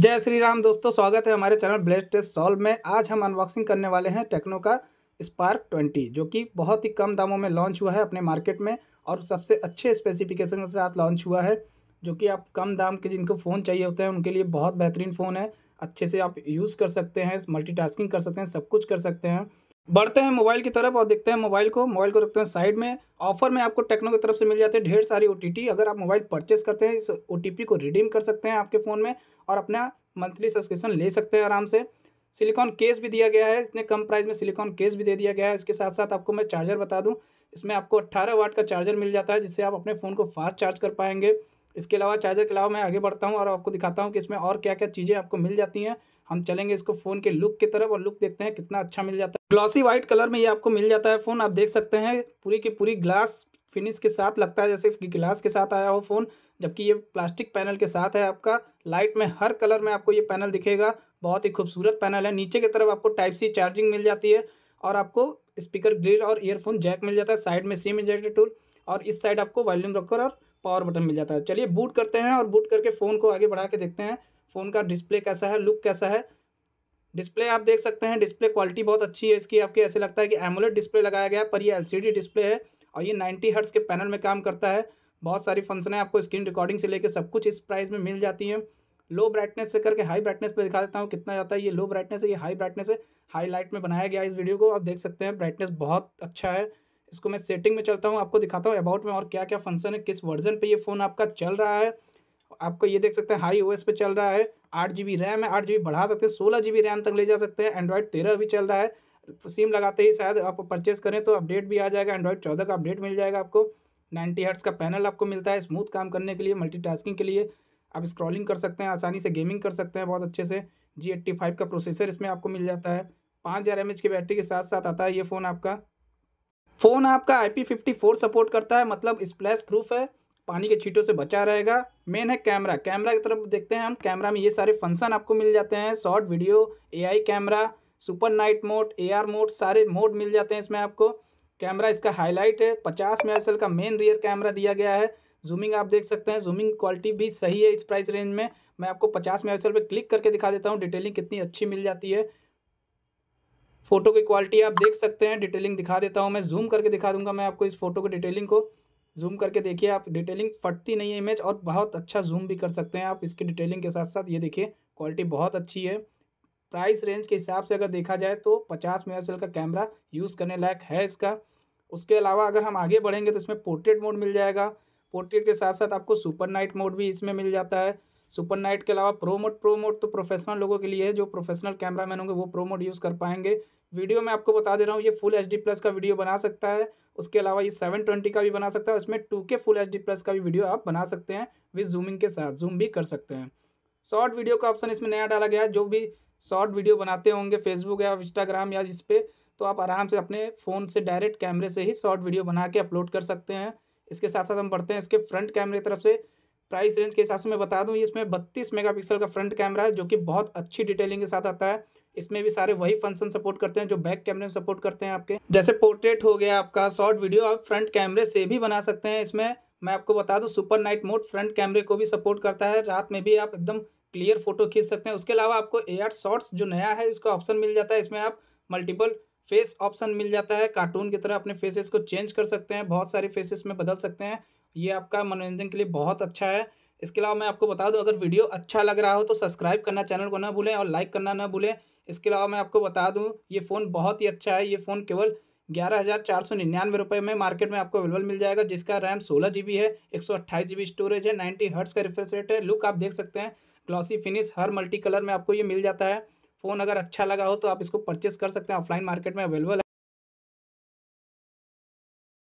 जय श्री राम दोस्तों स्वागत है हमारे चैनल ब्लेस्ट टेस्ट सॉल्व में आज हम अनबॉक्सिंग करने वाले हैं टेक्नो का स्पार्क ट्वेंटी जो कि बहुत ही कम दामों में लॉन्च हुआ है अपने मार्केट में और सबसे अच्छे स्पेसिफिकेशन के साथ लॉन्च हुआ है जो कि आप कम दाम के जिनको फ़ोन चाहिए होते हैं उनके लिए बहुत बेहतरीन फ़ोन है अच्छे से आप यूज़ कर सकते हैं मल्टीटास्किंग कर सकते हैं सब कुछ कर सकते हैं बढ़ते हैं मोबाइल की तरफ और देखते हैं मोबाइल को मोबाइल को रखते हैं साइड में ऑफर में आपको टेक्नो की तरफ से मिल जाते हैं ढेर सारी ओ अगर आप मोबाइल परचेस करते हैं इस ओ को रिडीम कर सकते हैं आपके फ़ोन में और अपना मंथली सब्सक्रिप्शन ले सकते हैं आराम से सिलिकॉन केस भी दिया गया है इसने कम प्राइस में सिलिकॉन केस भी दे दिया गया है इसके साथ साथ आपको मैं चार्जर बता दूँ इसमें आपको अट्ठारह वाट का चार्जर मिल जाता है जिससे आप अपने फ़ोन को फास्ट चार्ज कर पाएंगे इसके अलावा चार्जर के अलावा मैं आगे बढ़ता हूँ और आपको दिखाता हूँ कि इसमें और क्या क्या चीज़ें आपको मिल जाती हैं हम चलेंगे इसको फ़ोन के लुक की तरफ और लुक देखते हैं कितना अच्छा मिल जाता है ग्लॉसी व्हाइट कलर में ये आपको मिल जाता है फ़ोन आप देख सकते हैं पूरी की पूरी ग्लास फिनिश के साथ लगता है जैसे ग्लास के साथ आया हो फ़ोन जबकि ये प्लास्टिक पैनल के साथ है आपका लाइट में हर कलर में आपको ये पैनल दिखेगा बहुत ही खूबसूरत पैनल है नीचे की तरफ आपको टाइप सी चार्जिंग मिल जाती है और आपको स्पीकर ग्रिल और ईयरफोन जैक मिल जाता है साइड में सिम इंजेक्टर टूल और इस साइड आपको वॉल्यूम रखकर और पावर बटन मिल जाता है चलिए बूट करते हैं और बूट करके फ़ोन को आगे बढ़ा के देखते हैं फ़ोन का डिस्प्ले कैसा है लुक कैसा है डिस्प्ले आप देख सकते हैं डिस्प्ले क्वालिटी बहुत अच्छी है इसकी आपके ऐसे लगता है कि एमोलेट डिस्प्ले लगाया गया है पर ये एलसीडी डिस्प्ले है और ये 90 हर्ट्स के पैनल में काम करता है बहुत सारी फंक्शन है आपको स्क्रीन रिकॉर्डिंग से लेकर सब कुछ इस प्राइस में मिल जाती है लो ब्राइटनेस से करके हाई ब्राइटनेस पे दिखा देता हूँ कितना जाता है ये लो ब्राइटनेस है ये हाई ब्राइटनेस है हाई लाइट में बनाया गया इस वीडियो को आप देख सकते हैं ब्राइटनेस बहुत अच्छा है इसको मैं सेटिंग में चलता हूँ आपको दिखाता हूँ अबाउट में और क्या क्या फंक्शन है किस वर्जन पर ये फ़ोन आपका चल रहा है आपको ये देख सकते हैं हाई ओएस पे चल रहा है आठ जी बी रैम है आठ जी बी बढ़ा सकते हैं सोलह जी बी रैम तक ले जा सकते हैं एंड्रॉयड तेरह भी चल रहा है सिम लगाते ही शायद आप परचेस करें तो अपडेट भी आ जाएगा एंड्रॉयड चौदह का अपडेट मिल जाएगा आपको नाइन्टी हर्ट्स का पैनल आपको मिलता है स्मूथ काम करने के लिए मल्टी के लिए आप स्क्रॉलिंग कर सकते हैं आसानी से गेमिंग कर सकते हैं बहुत अच्छे से जी एट्टी फाइव का प्रोसेसर इसमें आपको मिल जाता है पाँच हज़ार एम एच की बैटरी के साथ साथ आता है ये फ़ोन आपका फ़ोन आपका I P fifty four support करता है मतलब स्प्लैश प्रूफ है पानी के छीटों से बचा रहेगा मेन है कैमरा कैमरा की तरफ देखते हैं हम कैमरा में ये सारे फंक्शन आपको मिल जाते हैं short video AI camera super night mode AR mode सारे मोड मिल जाते हैं इसमें आपको कैमरा इसका हाईलाइट है पचास मेगापिक्सल का मेन रियर कैमरा दिया गया है जूमिंग आप देख सकते हैं जूमिंग क्वालिटी भी सही है इस प्राइस रेंज में मैं आपको पचास मेगापिक्सल पर क्लिक करके दिखा देता हूँ डिटेलिंग कितनी अच्छी मिल जाती है फोटो की क्वालिटी आप देख सकते हैं डिटेलिंग दिखा देता हूँ मैं जूम करके दिखा दूंगा मैं आपको इस फोटो की डिटेलिंग को जूम करके देखिए आप डिटेलिंग फटती नहीं है इमेज और बहुत अच्छा जूम भी कर सकते हैं आप इसकी डिटेलिंग के साथ साथ ये देखिए क्वालिटी बहुत अच्छी है प्राइस रेंज के हिसाब से अगर देखा जाए तो पचास मेगा का कैमरा यूज़ करने लायक है इसका उसके अलावा अगर हम आगे बढ़ेंगे तो इसमें पोर्ट्रेट मोड मिल जाएगा पोर्ट्रेट के साथ साथ आपको सुपर नाइट मोड भी इसमें मिल जाता है सुपर नाइट के अलावा प्रो मोड प्रो मोड तो प्रोफेशनल लोगों के लिए है जो प्रोफेशनल मैन होंगे वो प्रो मोड यूज़ कर पाएंगे वीडियो मैं आपको बता दे रहा हूँ ये फुल एच प्लस का वीडियो बना सकता है उसके अलावा ये सेवन ट्वेंटी का भी बना सकता है उसमें टू के फुल एच प्लस का भी वीडियो आप बना सकते हैं विथ जूमिंग के साथ जूम भी कर सकते हैं शॉर्ट वीडियो का ऑप्शन इसमें नया डाला गया है जो भी शॉर्ट वीडियो बनाते होंगे फेसबुक या इंस्टाग्राम या इस पर तो आप आराम से अपने फ़ोन से डायरेक्ट कैमरे से ही शॉर्ट वीडियो बना के अपलोड कर सकते हैं इसके साथ साथ हम बढ़ते हैं इसके फ्रंट कैमरे की तरफ से प्राइस रेंज के हिसाब से मैं बता दूं इसमें 32 मेगापिक्सल का फ्रंट कैमरा है जो कि बहुत अच्छी डिटेलिंग के साथ आता है इसमें भी सारे वही फंक्शन सपोर्ट करते हैं जो बैक कैमरे में सपोर्ट करते हैं आपके जैसे पोर्ट्रेट हो गया आपका शॉर्ट वीडियो आप फ्रंट कैमरे से भी बना सकते हैं इसमें मैं आपको बता दूं सुपर नाइट मोड फ्रंट कैमरे को भी सपोर्ट करता है रात में भी आप एकदम क्लियर फोटो खींच सकते हैं उसके अलावा आपको ए आर शॉर्ट्स जो नया है इसका ऑप्शन मिल जाता है इसमें आप मल्टीपल फेस ऑप्शन मिल जाता है कार्टून की तरह अपने फेसेस को चेंज कर सकते हैं बहुत सारे फेसेस में बदल सकते हैं ये आपका मनोरंजन के लिए बहुत अच्छा है इसके अलावा मैं आपको बता दूं अगर वीडियो अच्छा लग रहा हो तो सब्सक्राइब करना चैनल को ना भूलें और लाइक करना ना भूलें इसके अलावा मैं आपको बता दूं ये फ़ोन बहुत ही अच्छा है ये फ़ोन केवल ग्यारह हज़ार चार सौ निन्यानवे रुपये में मार्केट में आपको अवेलेबल मिल जाएगा जिसका रैम सोलह जी बी है एक सौ अट्ठाईस जी बी स्टोरेज है नाइन्टी हर्ट्स का रिफ्रेश रेट है लुक आप देख सकते हैं ग्लॉसी फिनिश हर मल्टी कलर में आपको ये मिल जाता है फ़ोन अगर अच्छा लगा हो तो आप इसको परचेस कर सकते हैं ऑफलाइन मार्केट में अवेलेबल है